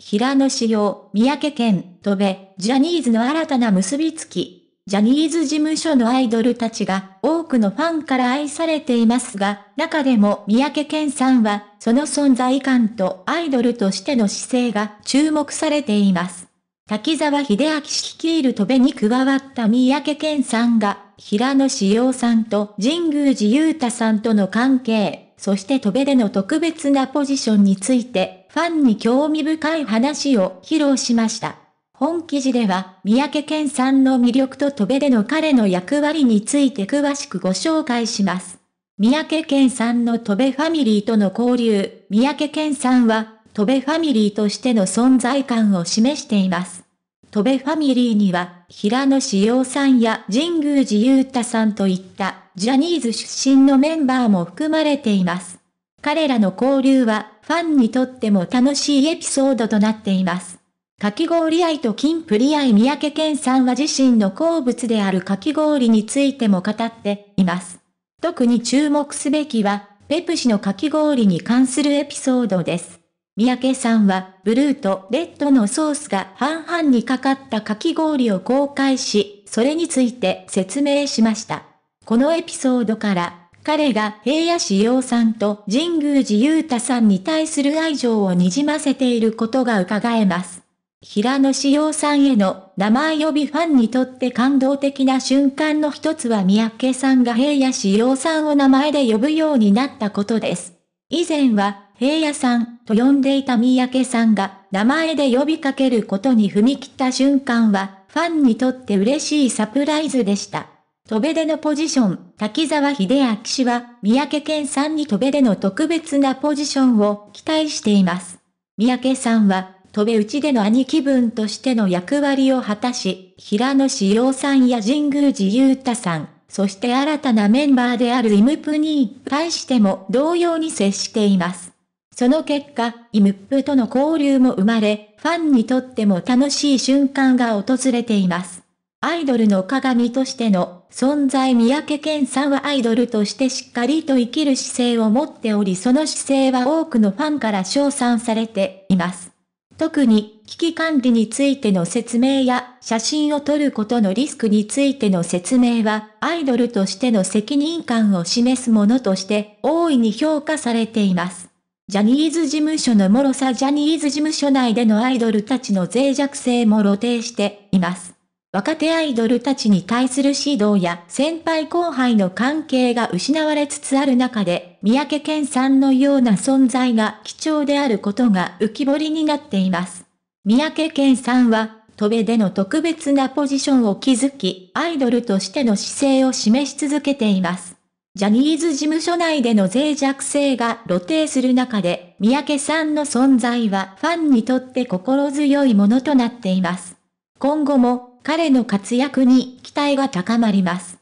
平野紫耀、三宅健、戸部、ジャニーズの新たな結びつき。ジャニーズ事務所のアイドルたちが多くのファンから愛されていますが、中でも三宅健さんは、その存在感とアイドルとしての姿勢が注目されています。滝沢秀明氏率いる戸部に加わった三宅健さんが、平野志陽さんと神宮寺勇太さんとの関係、そして戸部での特別なポジションについてファンに興味深い話を披露しました。本記事では、三宅健さんの魅力と戸部での彼の役割について詳しくご紹介します。三宅健さんの戸部ファミリーとの交流、三宅健さんは、戸部ファミリーとしての存在感を示しています。戸部ファミリーには、平野志陽さんや神宮寺勇太さんといったジャニーズ出身のメンバーも含まれています。彼らの交流は、ファンにとっても楽しいエピソードとなっています。かき氷愛と金プリ愛三宅健さんは自身の好物であるかき氷についても語っています。特に注目すべきは、ペプシのかき氷に関するエピソードです。三宅さんは、ブルーとレッドのソースが半々にかかったかき氷を公開し、それについて説明しました。このエピソードから、彼が平野志陽さんと神宮寺勇太さんに対する愛情をにじませていることが伺えます。平野志陽さんへの名前呼びファンにとって感動的な瞬間の一つは三宅さんが平野志陽さんを名前で呼ぶようになったことです。以前は平野さんと呼んでいた三宅さんが名前で呼びかけることに踏み切った瞬間はファンにとって嬉しいサプライズでした。戸べでのポジション、滝沢秀明氏は、三宅健さんに戸べでの特別なポジションを期待しています。三宅さんは、戸辺内での兄貴分としての役割を果たし、平野志陽さんや神宮寺雄太さん、そして新たなメンバーであるイムプに対しても同様に接しています。その結果、イムプとの交流も生まれ、ファンにとっても楽しい瞬間が訪れています。アイドルの鏡としての存在三宅健さんはアイドルとしてしっかりと生きる姿勢を持っておりその姿勢は多くのファンから称賛されています。特に危機管理についての説明や写真を撮ることのリスクについての説明はアイドルとしての責任感を示すものとして大いに評価されています。ジャニーズ事務所の脆さジャニーズ事務所内でのアイドルたちの脆弱性も露呈しています。若手アイドルたちに対する指導や先輩後輩の関係が失われつつある中で、三宅健さんのような存在が貴重であることが浮き彫りになっています。三宅健さんは、戸辺での特別なポジションを築き、アイドルとしての姿勢を示し続けています。ジャニーズ事務所内での脆弱性が露呈する中で、三宅さんの存在はファンにとって心強いものとなっています。今後も彼の活躍に期待が高まります。